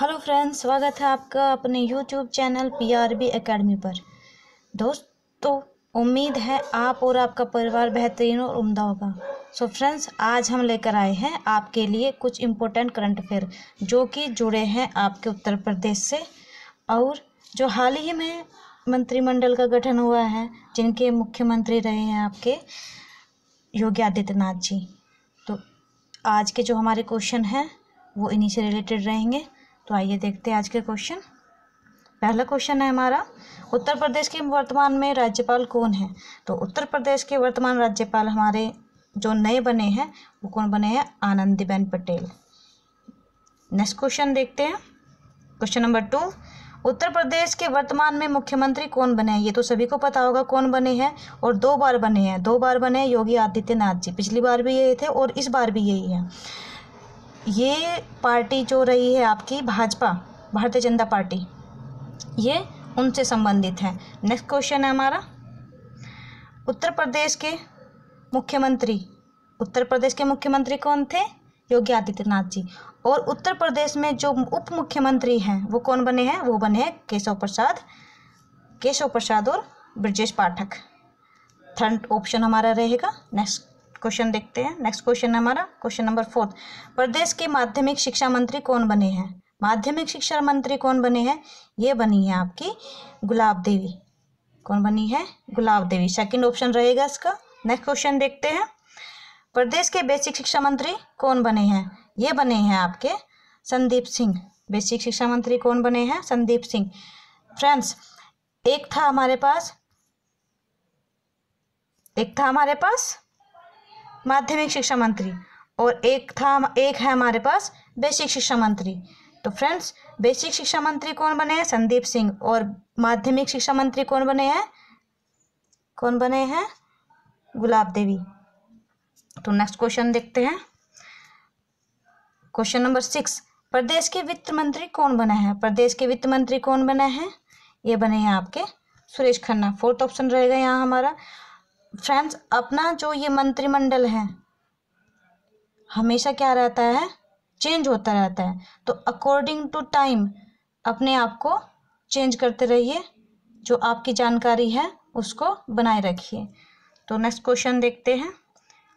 hello friends स्वागत है आपका अपने यूट्यूब चैनल पीआरबी एकेडमी पर दोस्तों उम्मीद है आप और आपका परिवार बेहतरीन और उम्दा होगा सो so फ्रेंड्स आज हम लेकर आए हैं आपके लिए कुछ इम्पोर्टेंट करंट अफेयर जो कि जुड़े हैं आपके उत्तर प्रदेश से और जो हाल ही में मंत्रिमंडल का गठन हुआ है जिनके मुख्यमंत्री रहे हैं आपके योगी आदित्यनाथ जी तो आज के जो हमारे क्वेश्चन हैं वो इन्हीं से रिलेटेड रहेंगे तो आइए देखते हैं आज के क्वेश्चन पहला क्वेश्चन है हमारा उत्तर प्रदेश के वर्तमान में राज्यपाल कौन है तो उत्तर प्रदेश के वर्तमान राज्यपाल हमारे जो नए बने हैं वो कौन बने हैं आनंदीबेन पटेल नेक्स्ट क्वेश्चन देखते हैं question number two Uttar Pradesh के वर्तमान में मुख्यमंत्री कौन बने हैं ये तो सभी को पता होगा कौन बने हैं और दो बार बने हैं दो बार बने योगी आदित्यनाथ जी पिछली बार भी यही थे और इस बार भी यही है ये पार्टी जो रही है आपकी भाजपा भारतीय जनता पार्टी ये उनसे संबंधित है नेक्स्ट क्वेश्चन है हमारा उत्तर प्रदेश के मुख्यमंत्री उत्तर प्रदेश के मुख्यमंत्री कौन थे योगी आदित्यनाथ जी और उत्तर प्रदेश में जो उप मुख्यमंत्री हैं वो कौन बने हैं वो बने हैं केशव प्रसाद केशव प्रसाद और ब्रजेश पाठक थर्ड ऑप्शन हमारा रहेगा नेक्स्ट क्वेश्चन देखते हैं नेक्स्ट क्वेश्चन है हमारा क्वेश्चन नंबर फोर्थ प्रदेश के माध्यमिक शिक्षा मंत्री कौन बने हैं माध्यमिक शिक्षा मंत्री कौन बने हैं ये बनी है आपकी गुलाब देवी कौन बनी है गुलाब देवी सेकेंड ऑप्शन रहेगा इसका नेक्स्ट क्वेश्चन देखते हैं प्रदेश के बेसिक शिक्षा मंत्री कौन बने हैं ये बने हैं आपके संदीप सिंह बेसिक शिक्षा मंत्री कौन बने हैं संदीप सिंह फ्रेंड्स एक था हमारे पास एक था हमारे पास माध्यमिक शिक्षा मंत्री और एक था एक है हमारे पास बेसिक शिक्षा मंत्री तो फ्रेंड्स बेसिक शिक्षा मंत्री कौन बने हैं संदीप सिंह और माध्यमिक शिक्षा मंत्री कौन बने हैं कौन बने हैं गुलाब देवी तो नेक्स्ट क्वेश्चन देखते हैं क्वेश्चन नंबर सिक्स प्रदेश के वित्त मंत्री कौन बने हैं प्रदेश के वित्त मंत्री कौन बने हैं ये बने हैं आपके सुरेश खन्ना फोर्थ ऑप्शन रहेगा यहाँ हमारा फ्रेंड्स अपना जो ये मंत्रिमंडल है हमेशा क्या रहता है चेंज होता रहता है तो अकॉर्डिंग टू टाइम अपने आप को चेंज करते रहिए जो आपकी जानकारी है उसको बनाए रखिए तो नेक्स्ट क्वेश्चन देखते हैं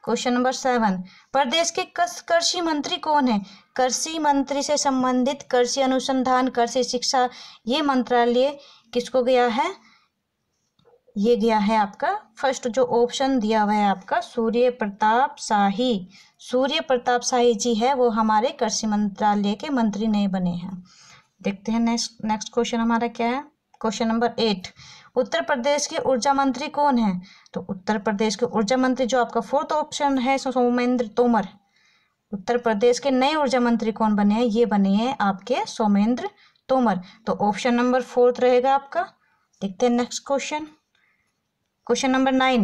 क्वेश्चन नंबर सेवन प्रदेश के कृषि मंत्री कौन है कृषि मंत्री से संबंधित कृषि अनुसंधान कृषि शिक्षा ये मंत्रालय किसको गया है ये गया है आपका फर्स्ट जो ऑप्शन दिया हुआ है आपका सूर्य प्रताप शाही सूर्य प्रताप शाही जी है वो हमारे कृषि मंत्रालय के मंत्री नहीं बने हैं देखते हैं नेक्स्ट नेक्स्ट क्वेश्चन हमारा क्या है question number eight Uttar Pradesh के ऊर्जा मंत्री कौन है तो उत्तर प्रदेश के ऊर्जा मंत्री जो आपका फोर्थ ऑप्शन है सोमेंद्र तोमर उत्तर प्रदेश के नए ऊर्जा मंत्री कौन बने हैं ये बने हैं आपके सोमेंद्र तोमर तो ऑप्शन नंबर फोर्थ रहेगा आपका देखते हैं next question question number nine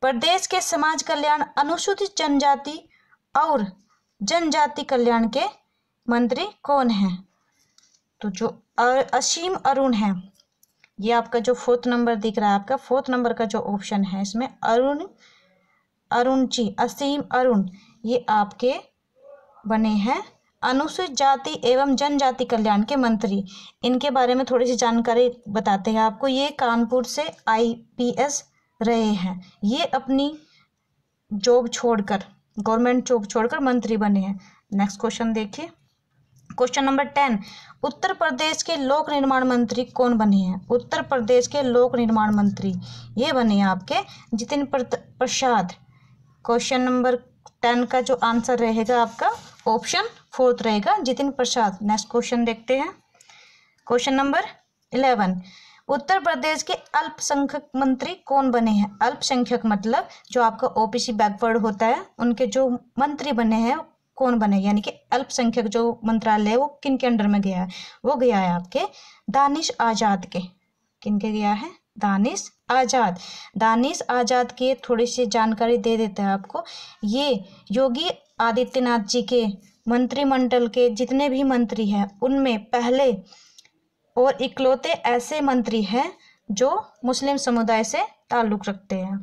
Pradesh के समाज कल्याण अनुसूचित जनजाति और जनजाति कल्याण के मंत्री कौन हैं तो जो असीम अरुण है ये आपका जो फोर्थ नंबर दिख रहा है आपका फोर्थ नंबर का जो ऑप्शन है इसमें अरुण अरुण जी असीम अरुण ये आपके बने हैं अनुसूचित जाति एवं जनजाति कल्याण के मंत्री इनके बारे में थोड़ी सी जानकारी बताते हैं आपको ये कानपुर से आईपीएस रहे हैं ये अपनी जॉब छोड़कर गवर्नमेंट जॉब छोड़कर मंत्री बने हैं नेक्स्ट क्वेश्चन देखिए question number ten Uttar Pradesh के लोक निर्माण मंत्री कौन बने हैं उत्तर प्रदेश के लोक निर्माण मंत्री ये बने हैं आपके Jitin Prasad question number ten का जो आंसर रहेगा आपका ऑप्शन फोर्थ रहेगा जितिन प्रसाद नेक्स्ट क्वेश्चन देखते हैं question number eleven Uttar Pradesh के अल्पसंख्यक मंत्री कौन बने हैं अल्पसंख्यक मतलब जो आपका ओपीसी बैकवर्ड होता है उनके जो मंत्री बने हैं कौन बने यानी कि अल्पसंख्यक जो मंत्रालय है वो किन के अंडर में गया है वो गया है आपके दानिश आज़ाद के किन के गया है दानिश आज़ाद दानिश आज़ाद की थोड़ी सी जानकारी दे देते हैं आपको ये योगी आदित्यनाथ जी के मंत्रिमंडल के जितने भी मंत्री हैं उनमें पहले और इकलौते ऐसे मंत्री हैं जो मुस्लिम समुदाय से ताल्लुक़ रखते हैं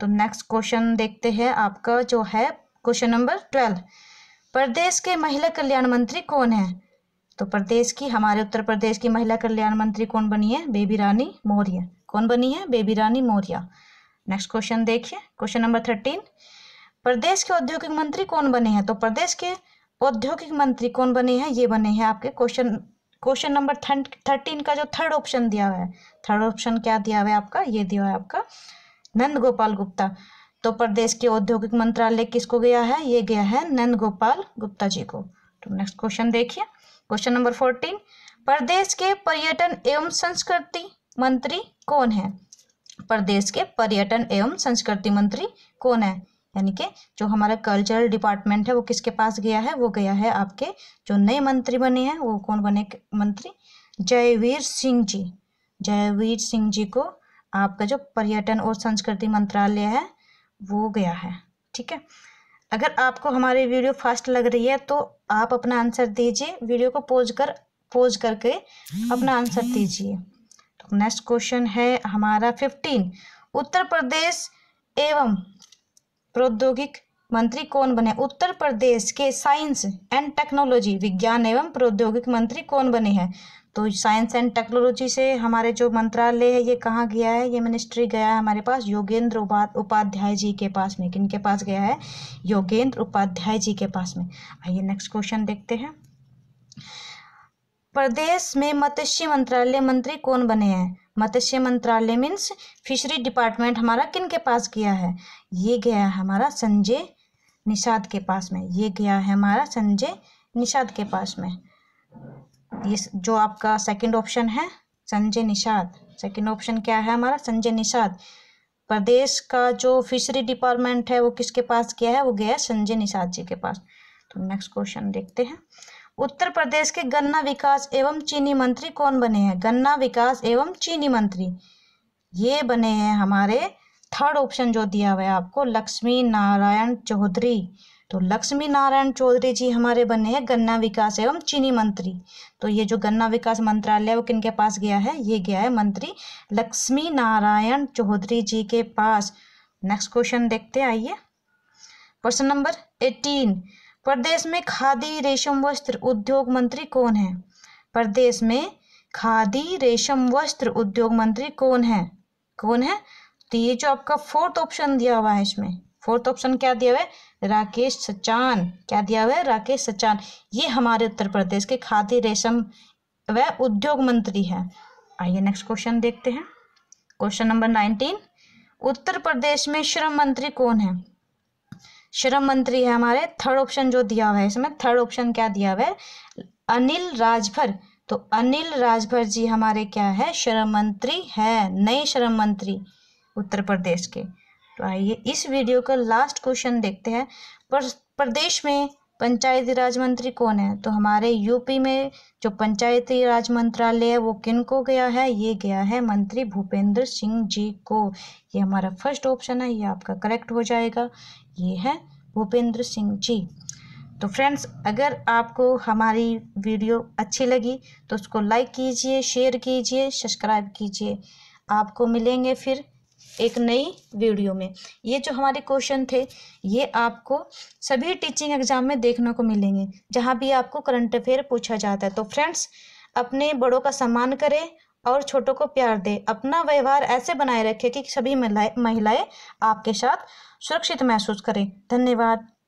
तो नेक्स्ट क्वेश्चन देखते हैं आपका जो है क्वेश्चन नंबर ट्वेल्व प्रदेश के महिला कल्याण मंत्री कौन है तो प्रदेश की हमारे उत्तर प्रदेश की महिला कल्याण मंत्री कौन बनी है बेबी रानी मौर्य कौन बनी है बेबी रानी मौर्य नेक्स्ट क्वेश्चन देखिए क्वेश्चन नंबर थर्टीन प्रदेश के औद्योगिक मंत्री कौन बने हैं तो प्रदेश के औद्योगिक मंत्री कौन बने हैं ये बने हैं आपके क्वेश्चन क्वेश्चन नंबर थर्टीन का जो थर्ड ऑप्शन दिया हुआ है थर्ड ऑप्शन क्या दिया हुआ है आपका ये दिया हुआ है आपका नंद गोपाल गुप्ता तो प्रदेश के औद्योगिक मंत्रालय किसको गया है ये गया है नंद गोपाल गुप्ता जी को तो नेक्स्ट क्वेश्चन देखिए क्वेश्चन नंबर फोर्टीन प्रदेश के पर्यटन एवं संस्कृति मंत्री कौन है प्रदेश के पर्यटन एवं संस्कृति मंत्री कौन है यानी कि जो हमारा कल्चरल डिपार्टमेंट है वो किसके पास गया है वो गया है आपके जो नए मंत्री बने हैं वो कौन बने मंत्री जयवीर सिंह जी जयवीर सिंह जी को आपका जो पर्यटन और संस्कृति मंत्रालय है वो गया है ठीक है अगर आपको हमारी वीडियो फास्ट लग रही है तो आप अपना आंसर दीजिए वीडियो को पोज कर पोज करके अपना आंसर दीजिए तो नेक्स्ट क्वेश्चन है हमारा फिफ्टीन उत्तर प्रदेश एवं प्रौद्योगिक मंत्री कौन बने उत्तर प्रदेश के साइंस एंड टेक्नोलॉजी विज्ञान एवं प्रौद्योगिक मंत्री कौन बने हैं तो साइंस एंड टेक्नोलॉजी से हमारे जो मंत्रालय है ये कहाँ गया है ये मिनिस्ट्री गया है हमारे पास योगेंद्र उपाध्याय जी के पास में किन के पास गया है योगेंद्र उपाध्याय जी के पास में आइए नेक्स्ट क्वेश्चन देखते हैं प्रदेश में मत्स्य मंत्रालय मंत्री कौन बने हैं मत्स्य मंत्रालय मीन्स फिशरी डिपार्टमेंट हमारा किन के पास गया है ये गया है हमारा संजय निषाद के पास में ये गया है हमारा संजय निषाद के पास में ये जो आपका सेकंड ऑप्शन है संजय निषाद सेकंड ऑप्शन क्या है हमारा संजय निषाद प्रदेश का जो फिशरी डिपार्टमेंट है वो किसके पास गया है वो गया है संजय निषाद जी के पास तो नेक्स्ट क्वेश्चन देखते हैं उत्तर प्रदेश के गन्ना विकास एवं चीनी मंत्री कौन बने हैं गन्ना विकास एवं चीनी मंत्री ये बने हैं हमारे थर्ड ऑप्शन जो दिया हुआ है आपको लक्ष्मी नारायण चौधरी तो लक्ष्मी नारायण चौधरी जी हमारे बने हैं गन्ना विकास एवं चीनी मंत्री तो ये जो गन्ना विकास मंत्रालय वो किन के पास गया है ये गया है मंत्री लक्ष्मी नारायण चौधरी जी के पास नेक्स्ट क्वेश्चन देखते आइए क्वेश्चन नंबर एटीन प्रदेश में खादी रेशम वस्त्र उद्योग मंत्री कौन है प्रदेश में खादी रेशम वस्त्र उद्योग मंत्री कौन है कौन है तो ये जो आपका फोर्थ ऑप्शन दिया हुआ है इसमें फोर्थ ऑप्शन क्या दिया हुआ है राकेश सचान क्या दिया हुआ है राकेश सचान ये हमारे उत्तर प्रदेश के खादी रेशम व उद्योग मंत्री है आइए नेक्स्ट क्वेश्चन देखते हैं question number nineteen Uttar Pradesh में श्रम मंत्री कौन है श्रम मंत्री है हमारे थर्ड ऑप्शन जो दिया हुआ है इसमें थर्ड ऑप्शन क्या दिया हुआ है अनिल राजभर तो अनिल राजभर जी हमारे क्या है श्रम मंत्री है नए श्रम मंत्री उत्तर प्रदेश के तो आइए इस वीडियो का लास्ट क्वेश्चन देखते हैं प्रदेश में पंचायती राज मंत्री कौन है तो हमारे यूपी में जो पंचायती राज मंत्रालय है वो किन को गया है ये गया है मंत्री भूपेंद्र सिंह जी को ये हमारा फर्स्ट ऑप्शन है ये आपका करेक्ट हो जाएगा ये है भूपेंद्र सिंह जी तो फ्रेंड्स अगर आपको हमारी वीडियो अच्छी लगी तो उसको लाइक कीजिए शेयर कीजिए सब्सक्राइब कीजिए आपको मिलेंगे फिर एक नई वीडियो में ये जो हमारे क्वेश्चन थे ये आपको सभी टीचिंग एग्जाम में देखने को मिलेंगे जहाँ भी आपको करंट अफेयर पूछा जाता है तो फ्रेंड्स अपने बड़ों का सम्मान करें और छोटों को प्यार दे अपना व्यवहार ऐसे बनाए रखें कि सभी महिलाएं आपके साथ सुरक्षित महसूस करें धन्यवाद